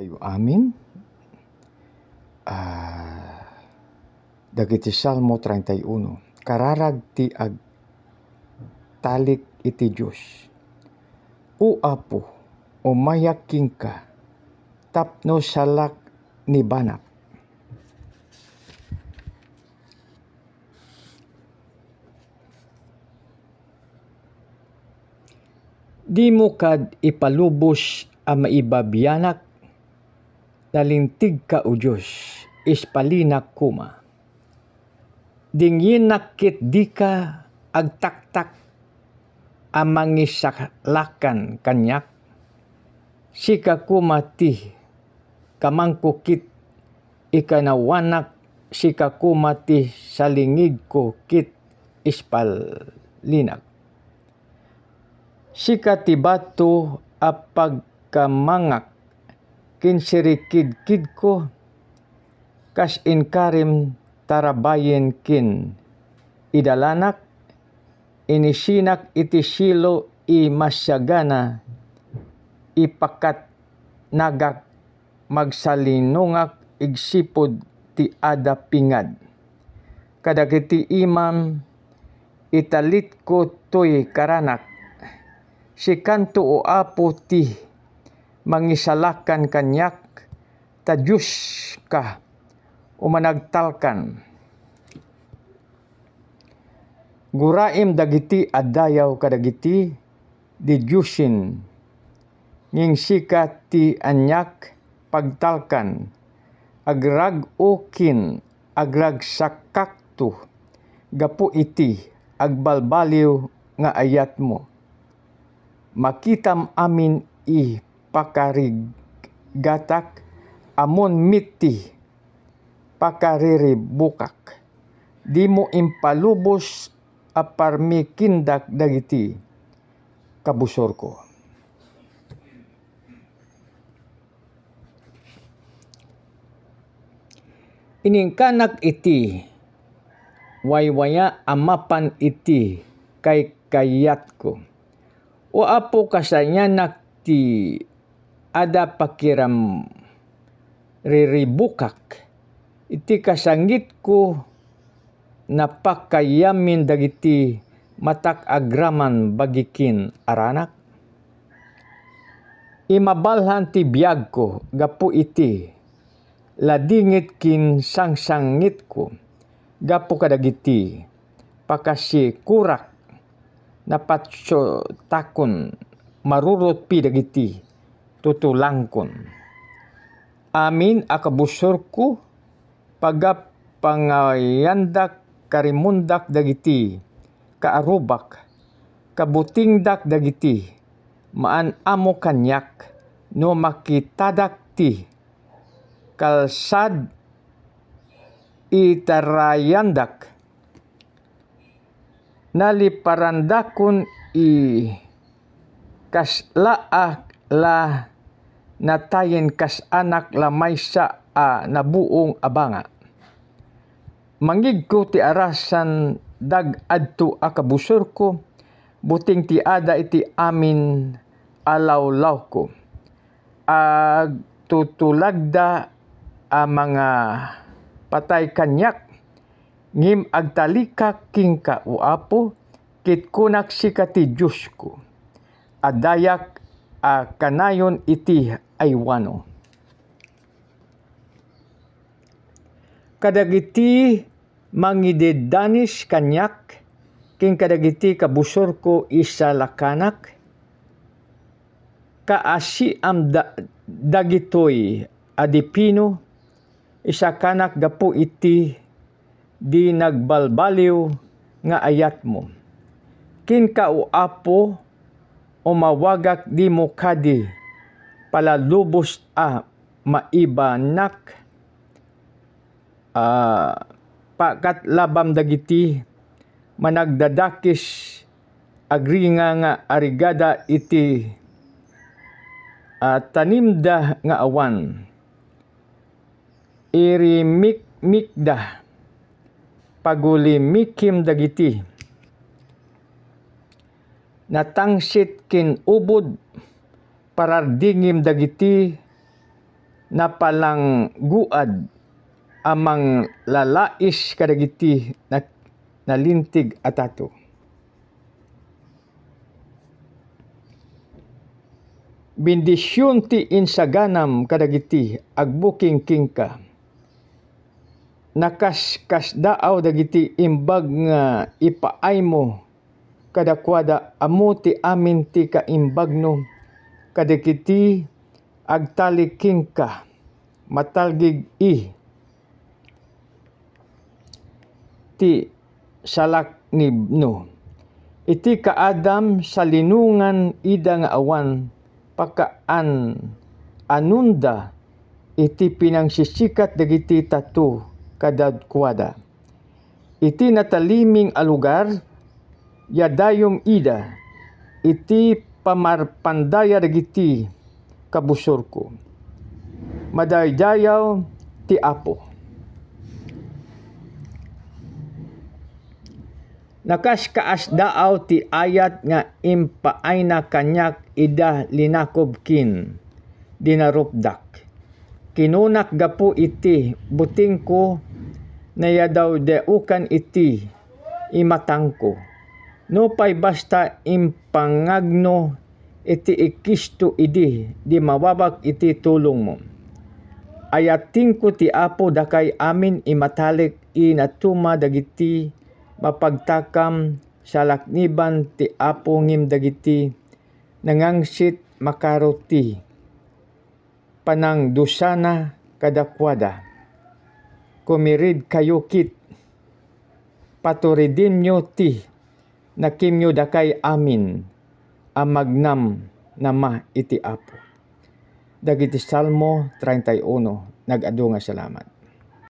kayo amin. Ah, dagiti Salmo 31. Kararag ti ag talik iti Diyos. O apo, umayaking ka, tapno salak ni banak. Di mo kad ipalubos ang maibabyanak dalintig ka o Diyos, ispalinak kuma. Dingin nakit di ka agtaktak amang isaklakan kanyak. Sika kumati kamangkukit ikanawanak sika kumati sa lingid ko kit ispalinag. Sika tibato apagkamangak Kinshiri Kid ko Cash in Karim Tarabayin Kin, Idalanak, Inishinak Itishilo Imasyagana, Ipakat Nagak Magsalinungak Igsipod Ti Ada Pingad. Kadagiti imam, italit ko to'y karanak, si kanto o apo ti mangisalakan kanyak tadyus ka umanagtalkan guraim dagiti adayaw kadagiti di Diyosin nging sika ti anyak pagtalkan agrag ukin agrag sakakto gapu iti agbalbaliw nga ayat mo makitam amin i pakarig gatak amon miti pakareribukak di mo impalubos aparmikindak dagiti kabusor ko iningkanak iti waywaya amapan iti kay kayat ko o apo kasanya nak ti ada pakiram riribukak iti kasanggitku napakayamin dagiti matak agraman bagikin aranak imabalhan ti biyag ko gapu iti ladingit kin sangsangit ko gapu kadagiti pakasi kurak napatso takun marurot pi dagiti tutulangkon. Amin akabusor ko pangayandak karimundak dagiti kaarubak kabutingdak dagiti maan amo kanyak no makitadak ti kalsad itarayandak naliparandakon i kaslaa la natayen kas anak lamay sa a nabuong abanga. Mangig ko ti arasan dag adto a kabusor ko, buting ti ada iti amin alawlaw ko. Ag tutulagda a mga patay kanyak, ngim agtalika king ka uapo, kitkunak si ti Diyos ko. Adayak a kanayon iti aywano. Kadagiti mangidedanis kanyak, king kadagiti kabusor ko isalakanak, kaasi am da, dagitoy adipino, isakanak gapu iti di nagbalbaliw nga ayat mo. Kin ka apo umawagak di mo kadi palalubos a maibanak uh, pakat labam dagiti managdadakis agringa nga arigada iti uh, tanimda nga awan irimikmikda mikim dagiti natangsit kin ubod parardingim dagiti guad amang lalais kadagiti na, nalintig atato. Bindisyon ti insaganam kadagiti agbuking kingka. Nakaskas daaw dagiti imbag nga ipaay mo kadakwada amo ti amin ti kaimbagno kadikiti agtaliking ka matalgig i ti salaknibno iti kaadam sa linungan ida nga awan pakaan anunda iti pinangsisikat dagiti tato kadadkwada iti nataliming alugar yadayom ida, iti pamarpandayar giti kabusor ko. Madaydayaw ti apo. Nakas kaas daaw ti ayat nga impaay na kanyak ida linakob kin, dinarupdak. Kinunak gapo iti, buting ko, nayadaw deukan iti, imatangko. ko No Nupay basta impangagno iti ikisto idi, di mawawag iti tulong mo. Ayating ko ti apo dakay amin imatalik inatuma dagiti mapagtakam sa lakniban ti apo ngim dagiti nangangsit makaroti panang dusana kadakwada kumirid kayo kit paturidin nyo ti nakimyo dakay amin ang magnam na ma iti apo. Dagiti Salmo 31, nag salamat.